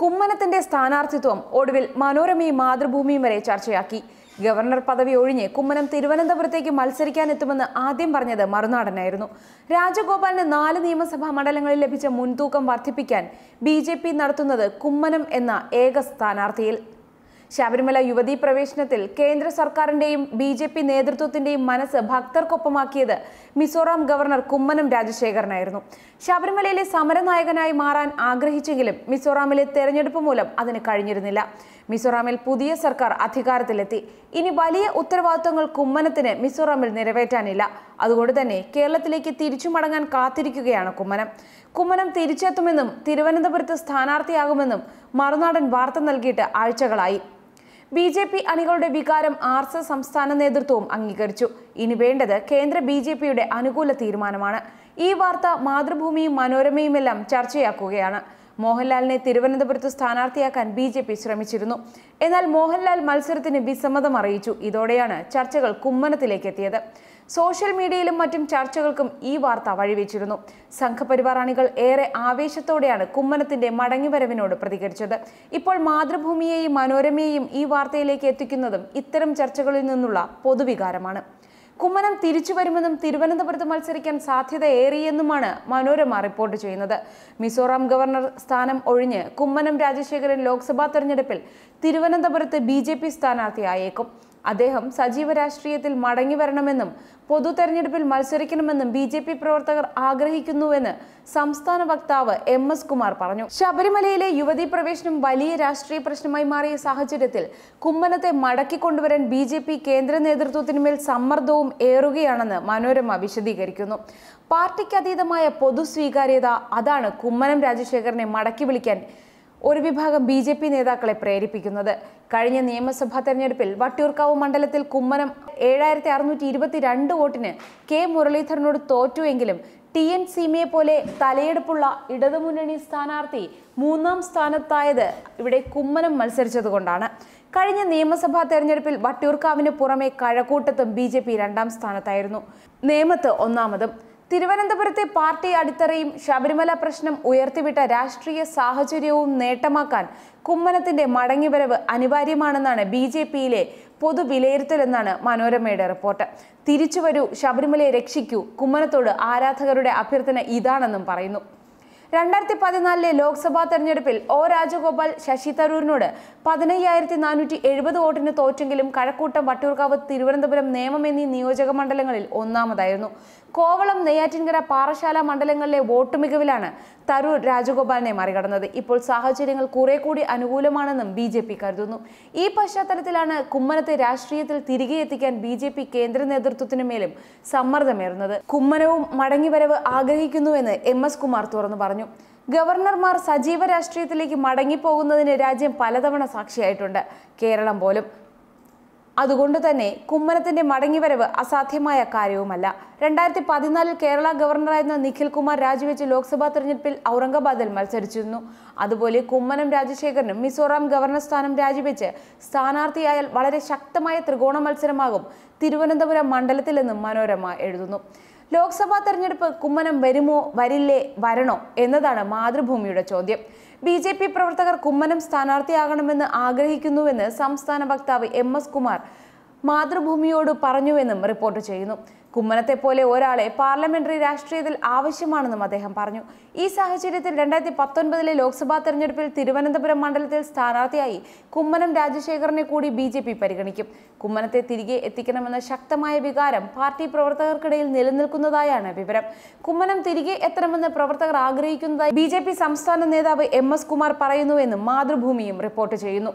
കുമ്മനത്തിന്റെ സ്ഥാനാർത്ഥിത്വം ഒടുവിൽ മനോരമയും മാതൃഭൂമിയും വരെ ചർച്ചയാക്കി ഗവർണർ പദവി ഒഴിഞ്ഞ് കുമ്മനം തിരുവനന്തപുരത്തേക്ക് മത്സരിക്കാനെത്തുമെന്ന് ആദ്യം പറഞ്ഞത് മറുനാടനായിരുന്നു രാജഗോപാലിന് നാല് നിയമസഭാ മണ്ഡലങ്ങളിൽ ലഭിച്ച മുൻതൂക്കം വർദ്ധിപ്പിക്കാൻ ബി നടത്തുന്നത് കുമ്മനം എന്ന ഏക സ്ഥാനാർത്ഥിയിൽ ശബരിമല യുവതീ പ്രവേശനത്തിൽ കേന്ദ്ര സർക്കാരിന്റെയും ബി ജെ പി നേതൃത്വത്തിന്റെയും മനസ്സ് ഭക്തർക്കൊപ്പമാക്കിയത് മിസോറാം ഗവർണർ കുമ്മനം രാജശേഖരനായിരുന്നു ശബരിമലയിലെ സമരനായകനായി മാറാൻ ആഗ്രഹിച്ചെങ്കിലും മിസോറാമിലെ തെരഞ്ഞെടുപ്പ് മൂലം അതിന് കഴിഞ്ഞിരുന്നില്ല മിസോറാമിൽ പുതിയ സർക്കാർ അധികാരത്തിലെത്തി ഇനി വലിയ ഉത്തരവാദിത്തങ്ങൾ കുമ്മനത്തിന് മിസോറാമിൽ നിറവേറ്റാനില്ല അതുകൊണ്ട് തന്നെ കേരളത്തിലേക്ക് തിരിച്ചു മടങ്ങാൻ കാത്തിരിക്കുകയാണ് കുമ്മനം കുമ്മനം തിരിച്ചെത്തുമെന്നും തിരുവനന്തപുരത്ത് സ്ഥാനാർത്ഥിയാകുമെന്നും മറുനാടൻ വാർത്ത നൽകിയിട്ട് ആഴ്ചകളായി ബി ജെ പി അണികളുടെ വികാരം ആർ എസ് എസ് സംസ്ഥാന നേതൃത്വവും അംഗീകരിച്ചു ഇനി വേണ്ടത് കേന്ദ്ര ബി ജെ പിയുടെ അനുകൂല തീരുമാനമാണ് ഈ വാർത്ത മാതൃഭൂമിയും മനോരമയുമെല്ലാം ചർച്ചയാക്കുകയാണ് മോഹൻലാലിനെ തിരുവനന്തപുരത്ത് സ്ഥാനാർത്ഥിയാക്കാൻ ബി ജെ പി ശ്രമിച്ചിരുന്നു എന്നാൽ മോഹൻലാൽ മത്സരത്തിന് വിസമ്മതം അറിയിച്ചു ഇതോടെയാണ് ചർച്ചകൾ കുമ്മനത്തിലേക്ക് എത്തിയത് സോഷ്യൽ മീഡിയയിലും മറ്റും ചർച്ചകൾക്കും ഈ വാർത്ത വഴിവെച്ചിരുന്നു സംഘപരിവാർ അണികൾ ഏറെ ആവേശത്തോടെയാണ് കുമ്മനത്തിന്റെ മടങ്ങിവരവിനോട് പ്രതികരിച്ചത് ഇപ്പോൾ മാതൃഭൂമിയെയും മനോരമയെയും ഈ വാർത്തയിലേക്ക് എത്തിക്കുന്നതും ഇത്തരം ചർച്ചകളിൽ നിന്നുള്ള പൊതുവികാരമാണ് കുമ്മനം തിരിച്ചു വരുമെന്നും തിരുവനന്തപുരത്ത് മത്സരിക്കാൻ സാധ്യതയേറിയെന്നുമാണ് മനോരമ റിപ്പോർട്ട് ചെയ്യുന്നത് മിസോറാം ഗവർണർ സ്ഥാനം ഒഴിഞ്ഞ് കുമ്മനം രാജശേഖരൻ ലോക്സഭാ തെരഞ്ഞെടുപ്പിൽ തിരുവനന്തപുരത്ത് ബി സ്ഥാനാർത്ഥിയായേക്കും അദ്ദേഹം സജീവ രാഷ്ട്രീയത്തിൽ മടങ്ങി വരണമെന്നും പൊതു തെരഞ്ഞെടുപ്പിൽ മത്സരിക്കണമെന്നും ബി ജെ പി പ്രവർത്തകർ ആഗ്രഹിക്കുന്നുവെന്ന് സംസ്ഥാന വക്താവ് എം എസ് കുമാർ പറഞ്ഞു ശബരിമലയിലെ യുവതീ പ്രവേശനം വലിയ രാഷ്ട്രീയ പ്രശ്നമായി മാറിയ സാഹചര്യത്തിൽ കുമ്മനത്തെ കൊണ്ടുവരാൻ ബി ജെ പി കേന്ദ്ര നേതൃത്വത്തിനുമേൽ സമ്മർദ്ദവും ഏറുകയാണെന്ന് മനോരമ വിശദീകരിക്കുന്നു പാർട്ടിക്കതീതമായ പൊതു സ്വീകാര്യത അതാണ് കുമ്മനം രാജശേഖരനെ മടക്കി വിളിക്കാൻ ഒരു വിഭാഗം ബി ജെ പി നേതാക്കളെ പ്രേരിപ്പിക്കുന്നത് കഴിഞ്ഞ നിയമസഭാ തെരഞ്ഞെടുപ്പിൽ വട്ടിയൂർക്കാവ് മണ്ഡലത്തിൽ കുമ്മനം ഏഴായിരത്തി അറുന്നൂറ്റി രണ്ട് വോട്ടിന് കെ മുരളീധരനോട് തോറ്റുവെങ്കിലും ടി എൻ സീമയെ പോലെ തലയെടുപ്പുള്ള ഇടതുമുന്നണി സ്ഥാനാർത്ഥി മൂന്നാം സ്ഥാനത്തായത് ഇവിടെ കുമ്മനം മത്സരിച്ചതുകൊണ്ടാണ് കഴിഞ്ഞ നിയമസഭാ തെരഞ്ഞെടുപ്പിൽ വട്ടിയൂർക്കാവിന് പുറമെ കഴക്കൂട്ടത്തും ബി രണ്ടാം സ്ഥാനത്തായിരുന്നു നേമത്ത് ഒന്നാമതും തിരുവനന്തപുരത്തെ പാർട്ടി അടിത്തറയും ശബരിമല പ്രശ്നം ഉയർത്തിവിട്ട രാഷ്ട്രീയ സാഹചര്യവും നേട്ടമാക്കാൻ കുമ്മനത്തിന്റെ മടങ്ങിവരവ് അനിവാര്യമാണെന്നാണ് ബി ജെ പിയിലെ പൊതുവിലയിരുത്തലെന്നാണ് മനോരമയുടെ റിപ്പോർട്ട് തിരിച്ചുവരൂ ശബരിമലയെ രക്ഷിക്കൂ കുമ്മനത്തോട് ആരാധകരുടെ അഭ്യർത്ഥന ഇതാണെന്നും പറയുന്നു രണ്ടായിരത്തി പതിനാലിലെ ലോക്സഭാ തെരഞ്ഞെടുപ്പിൽ ഒ രാജഗോപാൽ ശശി തരൂരിനോട് പതിനയ്യായിരത്തി നാനൂറ്റി എഴുപത് വോട്ടിന് തോറ്റെങ്കിലും കഴക്കൂട്ടം വട്ടിയൂർക്കാവ് തിരുവനന്തപുരം നേമം എന്നീ നിയോജക മണ്ഡലങ്ങളിൽ ഒന്നാമതായിരുന്നു കോവളം നെയ്യാറ്റിൻകര പാറശാല മണ്ഡലങ്ങളിലെ വോട്ട് മികവിലാണ് തരൂർ രാജഗോപാലിനെ മറികടന്നത് ഇപ്പോൾ സാഹചര്യങ്ങൾ കുറെ കൂടി അനുകൂലമാണെന്നും ബി ജെ പി കരുതുന്നു ഈ പശ്ചാത്തലത്തിലാണ് കുമ്മനത്തെ രാഷ്ട്രീയത്തിൽ തിരികെ എത്തിക്കാൻ ബി ജെ പി കേന്ദ്ര നേതൃത്വത്തിനു മേലും സമ്മർദ്ദമേറുന്നത് കുമ്മനവും മടങ്ങിവരവ് ആഗ്രഹിക്കുന്നുവെന്ന് എം എസ് കുമാർ തുറന്നു പറഞ്ഞു പറഞ്ഞു ഗവർണർമാർ സജീവ രാഷ്ട്രീയത്തിലേക്ക് മടങ്ങിപ്പോകുന്നതിന് രാജ്യം പലതവണ സാക്ഷിയായിട്ടുണ്ട് കേരളം പോലും അതുകൊണ്ട് തന്നെ കുമ്മനത്തിന്റെ മടങ്ങിവരവ് അസാധ്യമായ കാര്യവുമല്ല രണ്ടായിരത്തി പതിനാലിൽ കേരള ഗവർണറായിരുന്ന നിഖിൽ കുമാർ രാജിവെച്ച് ലോക്സഭാ തെരഞ്ഞെടുപ്പിൽ ഔറംഗാബാദിൽ മത്സരിച്ചിരുന്നു അതുപോലെ കുമ്മനം രാജശേഖരനും മിസോറാം ഗവർണർ സ്ഥാനം രാജിവെച്ച് സ്ഥാനാർത്ഥിയായാൽ വളരെ ശക്തമായ ത്രികോണ മത്സരമാകും തിരുവനന്തപുരം മണ്ഡലത്തിൽ എന്നും മനോരമ എഴുതുന്നു ലോക്സഭാ തെരഞ്ഞെടുപ്പ് കുമ്മനം വരുമോ വരില്ലേ വരണോ എന്നതാണ് മാതൃഭൂമിയുടെ ചോദ്യം ബി ജെ പി പ്രവർത്തകർ കുമ്മനം സ്ഥാനാർത്ഥിയാകണമെന്ന് ആഗ്രഹിക്കുന്നുവെന്ന് സംസ്ഥാന വക്താവ് എം എസ് കുമാർ മാതൃഭൂമിയോട് പറഞ്ഞുവെന്നും റിപ്പോർട്ട് ചെയ്യുന്നു കുമ്മനത്തെ പോലെ ഒരാളെ പാർലമെന്ററി രാഷ്ട്രീയത്തിൽ ആവശ്യമാണെന്നും അദ്ദേഹം പറഞ്ഞു ഈ സാഹചര്യത്തിൽ രണ്ടായിരത്തി പത്തൊൻപതിലെ ലോക്സഭാ തെരഞ്ഞെടുപ്പിൽ തിരുവനന്തപുരം മണ്ഡലത്തിൽ സ്ഥാനാർത്ഥിയായി കുമ്മനം രാജശേഖരനെ കൂടി ബി ജെ പി പരിഗണിക്കും കുമ്മനത്തെ തിരികെ എത്തിക്കണമെന്ന ശക്തമായ വികാരം പാർട്ടി പ്രവർത്തകർക്കിടയിൽ നിലനിൽക്കുന്നതായാണ് വിവരം കുമ്മനം തിരികെ എത്തണമെന്ന് പ്രവർത്തകർ ആഗ്രഹിക്കുന്നതായി ബി സംസ്ഥാന നേതാവ് എം എസ് കുമാർ പറയുന്നുവെന്നും മാതൃഭൂമിയും റിപ്പോർട്ട് ചെയ്യുന്നു